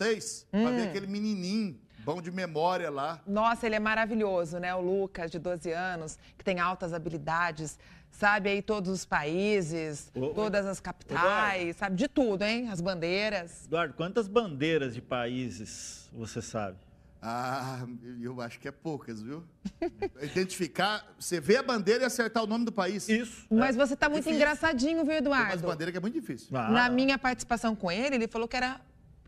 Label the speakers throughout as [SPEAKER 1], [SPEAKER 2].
[SPEAKER 1] Vocês? Hum. Pra ver hum. aquele menininho bom de memória lá.
[SPEAKER 2] Nossa, ele é maravilhoso, né? O Lucas, de 12 anos, que tem altas habilidades, sabe aí todos os países, todas as capitais, Eduardo, sabe de tudo, hein? As bandeiras.
[SPEAKER 1] Eduardo, quantas bandeiras de países você sabe? Ah, eu acho que é poucas, viu? Identificar, você vê a bandeira e acertar o nome do país. Isso. Mas
[SPEAKER 2] é. você tá é muito difícil. engraçadinho, viu, Eduardo? Mas bandeira
[SPEAKER 1] que é muito difícil. Ah. Na
[SPEAKER 2] minha participação com ele, ele falou que era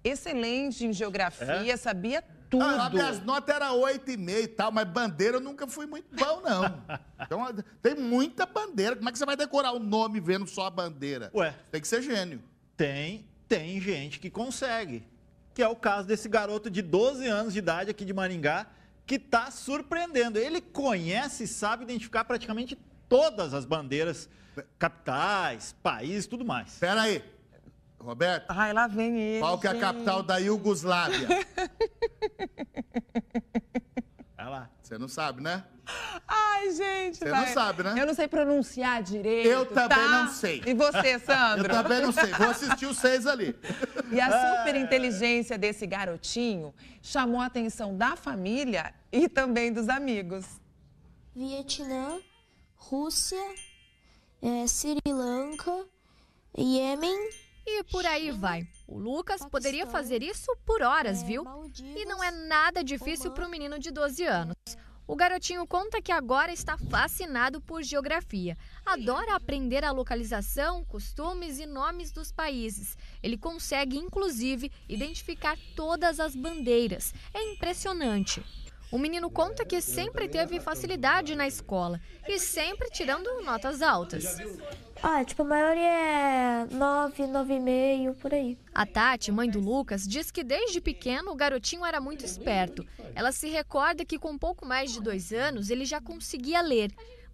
[SPEAKER 2] excelente
[SPEAKER 1] em geografia, é? sabia tudo. Ah, minhas notas eram 8,5 e tal, mas bandeira eu nunca fui muito bom, não. Então, tem muita bandeira. Como é que você vai decorar o nome vendo só a bandeira? Ué. Tem que ser gênio. Tem, tem gente que consegue. Que é o caso desse garoto de 12 anos de idade aqui de Maringá, que está surpreendendo. Ele conhece e sabe identificar praticamente todas as bandeiras, capitais, países, tudo mais. Pera aí, Roberto? Ai, lá vem ele. Qual que é a capital da Iugoslávia? Olha lá. Você não sabe, né? Ai,
[SPEAKER 2] gente. Você não sabe, né? Eu não sei pronunciar direito. Eu também tá? não sei. E você, Sandro? Eu também não sei. Vou
[SPEAKER 1] assistir os seis ali.
[SPEAKER 2] E a ah. super inteligência desse garotinho chamou a atenção da família e também dos amigos.
[SPEAKER 3] Vietnã, Rússia, é, Sri Lanka, Iêmen e por aí vai. O Lucas poderia fazer isso por horas, é, viu? E não é nada difícil para um menino de 12 anos. O garotinho conta que agora está fascinado por geografia. Adora aprender a localização, costumes e nomes dos países. Ele consegue, inclusive, identificar todas as bandeiras. É impressionante. O menino conta que sempre teve facilidade na escola e sempre tirando notas altas. Ah, tipo, a maioria é 9, 9,5, por aí. A Tati, mãe do Lucas, diz que desde pequeno o garotinho era muito esperto. Ela se recorda que com pouco mais de dois anos ele já conseguia ler.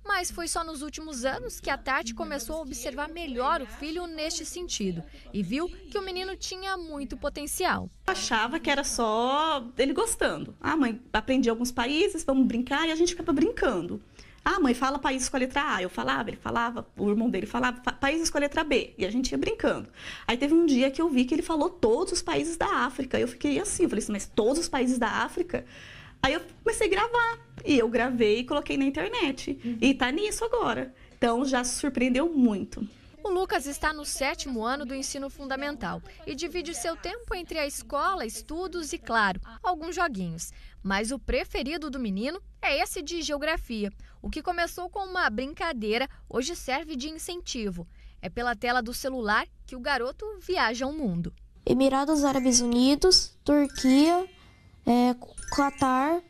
[SPEAKER 3] Mas foi só nos últimos anos que a Tati começou a observar melhor
[SPEAKER 4] o filho neste sentido e viu que o menino tinha muito potencial. achava que era só ele gostando. Ah, mãe, aprendi alguns países, vamos brincar e a gente acaba brincando. Ah, mãe, fala países com a letra A. Eu falava, ele falava, o irmão dele falava, países com a letra B. E a gente ia brincando. Aí teve um dia que eu vi que ele falou todos os países da África. Eu fiquei assim, eu falei assim, mas todos os países da África? Aí eu comecei a gravar. E eu gravei e coloquei na internet. Uhum. E tá nisso agora. Então já surpreendeu muito.
[SPEAKER 3] O Lucas está no sétimo ano do ensino fundamental e divide seu tempo entre a escola, estudos e, claro, alguns joguinhos. Mas o preferido do menino é esse de geografia. O que começou com uma brincadeira hoje serve de incentivo. É pela tela do celular que o garoto viaja ao mundo.
[SPEAKER 2] Emirados Árabes Unidos,
[SPEAKER 3] Turquia, é, Qatar,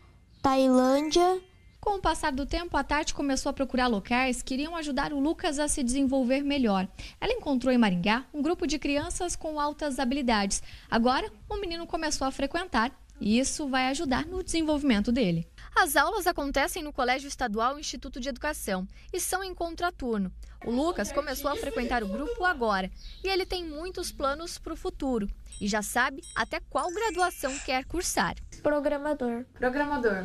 [SPEAKER 3] Tailândia. Com o passar do tempo, a Tati começou a procurar locais que iriam ajudar o Lucas a se desenvolver melhor. Ela encontrou em Maringá um grupo de crianças com altas habilidades. Agora, o menino começou a frequentar e isso vai ajudar no desenvolvimento dele. As aulas acontecem no Colégio Estadual Instituto de Educação e são em contraturno. O Lucas começou a frequentar o grupo agora e ele tem muitos planos para o futuro e já sabe até qual graduação quer cursar. Programador. Programador.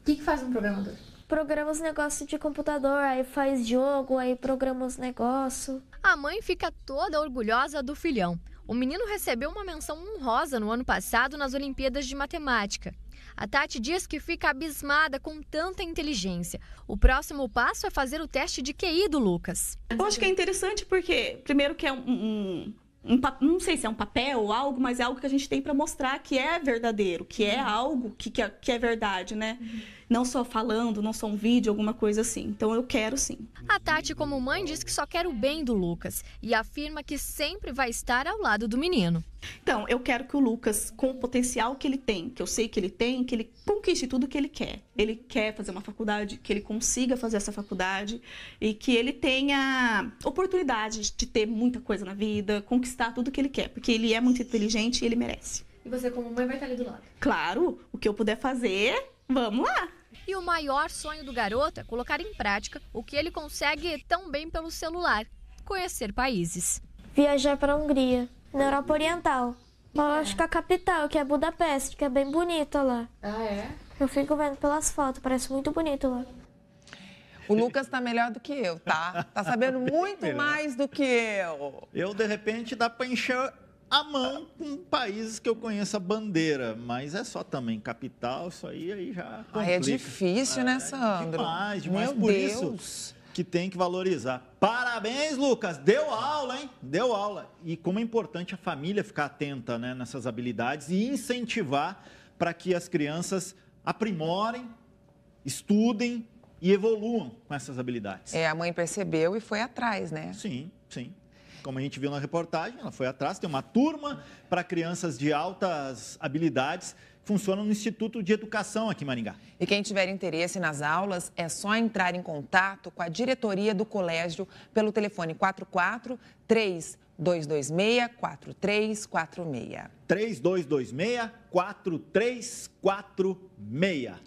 [SPEAKER 3] O que, que faz um programador? programa os negócios de computador, aí faz jogo, aí programa os negócios. A mãe fica toda orgulhosa do filhão. O menino recebeu uma menção honrosa no ano passado nas Olimpíadas de Matemática. A Tati diz que fica abismada com tanta
[SPEAKER 4] inteligência. O próximo passo é fazer o teste de QI do Lucas. Eu acho que é interessante porque, primeiro, que é um, um... Um, não sei se é um papel ou algo, mas é algo que a gente tem para mostrar que é verdadeiro, que é algo que, que, é, que é verdade, né? Uhum não só falando, não só um vídeo, alguma coisa assim. Então eu quero sim. A Tati, como mãe, diz que só quer o bem do Lucas e afirma que sempre vai estar ao lado do menino. Então, eu quero que o Lucas, com o potencial que ele tem, que eu sei que ele tem, que ele conquiste tudo que ele quer. Ele quer fazer uma faculdade, que ele consiga fazer essa faculdade e que ele tenha oportunidade de ter muita coisa na vida, conquistar tudo que ele quer, porque ele é muito inteligente e ele merece. E
[SPEAKER 3] você, como mãe, vai estar ali do lado?
[SPEAKER 4] Claro, o que eu puder fazer, vamos lá!
[SPEAKER 3] E o maior sonho do garoto é colocar em prática o que ele consegue tão bem pelo celular: conhecer países. Viajar para a Hungria, na Europa Oriental. Lá acho que é a capital, que é Budapeste, que é bem bonita lá. Ah, é? Eu fico vendo pelas fotos, parece muito bonito lá. O
[SPEAKER 1] Lucas tá melhor do que eu, tá? Tá
[SPEAKER 2] sabendo muito mais
[SPEAKER 3] do
[SPEAKER 1] que eu. Eu, de repente, dá pra encher a mão com países que eu conheço a bandeira, mas é só também capital, isso aí, aí já é difícil,
[SPEAKER 2] né, é, Sandro? Demais, demais. Meu por Deus.
[SPEAKER 1] isso que tem que valorizar. Parabéns, Lucas! Deu aula, hein? Deu aula. E como é importante a família ficar atenta né, nessas habilidades e incentivar para que as crianças aprimorem, estudem e evoluam com essas habilidades. É,
[SPEAKER 2] a mãe percebeu e foi atrás, né? Sim,
[SPEAKER 1] sim como a gente viu na reportagem, ela foi atrás, tem uma turma para crianças de altas habilidades funciona no Instituto de Educação aqui em Maringá.
[SPEAKER 2] E quem tiver interesse nas aulas, é só entrar em contato com a diretoria do colégio pelo telefone 44 3226 4346.
[SPEAKER 1] 3226 4346.